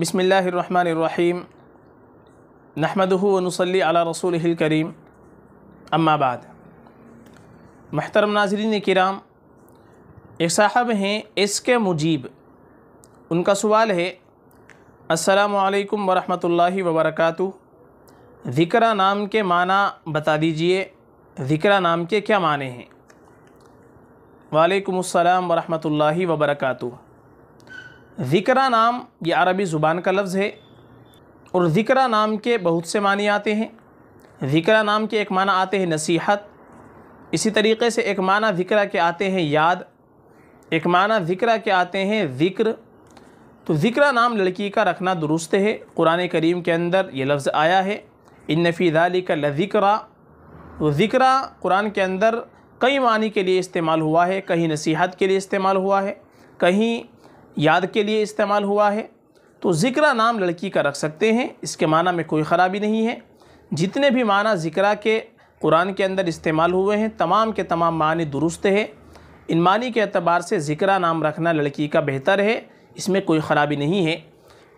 बसमीम नहमदनसली अला रसूल करीम अम्माबाद महतरम नाजरीन कराम एक साहब हैं एस के मुजीब उनका सवाल है असलकम वरहमल वबरक ज़िक्रा नाम के माना बता दीजिए ज़िक्रा नाम के क्या माने हैं वालेकुम अस्सलाम वरहमल वबरकू ज़िक्रा नाम ये अरबी ज़ुबान का लफ्ज़ है और ज़िक्रा नाम के बहुत से मानी आते हैं ज़िक्रा नाम के एक माना आते हैं नसीहत इसी तरीके से एक माना ज़िक्रा के आते हैं याद एक माना ज़िक्रा के आते हैं ज़िक्र तो ज़िक्रा नाम लड़की का रखना दुरुस्त है कुरान करीम के अंदर ये लफ्ज़ आया है इन नफ़ी दाली का लज़िक्रा तो ज़िक्रा कुरान के अंदर कई मानी के लिए इस्तेमाल हुआ है कहीं नसीहत के लिए इस्तेमाल हुआ है कहीं याद के लिए इस्तेमाल हुआ है तो ज़िक्रा नाम लड़की का रख सकते हैं इसके माना में कोई ख़राबी नहीं है जितने भी माना ज़िक्रा के कुरान के अंदर इस्तेमाल हुए हैं तमाम के तमाम मानी दुरुस्त है इन मानी के अतबार से ज़िक्रा नाम रखना लड़की का बेहतर है इसमें कोई ख़राबी नहीं है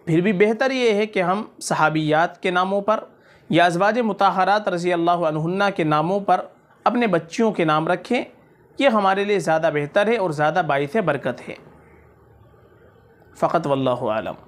फिर भी बेहतर ये है कि हम सहाबियात के नामों पर या अजवाज मतहरात रज़ी अल्लाह के नामों पर अपने बच्चियों के नाम रखें ये हमारे लिए ज़्यादा बेहतर है और ज़्यादा बायस बरकत है فقط والله أعلم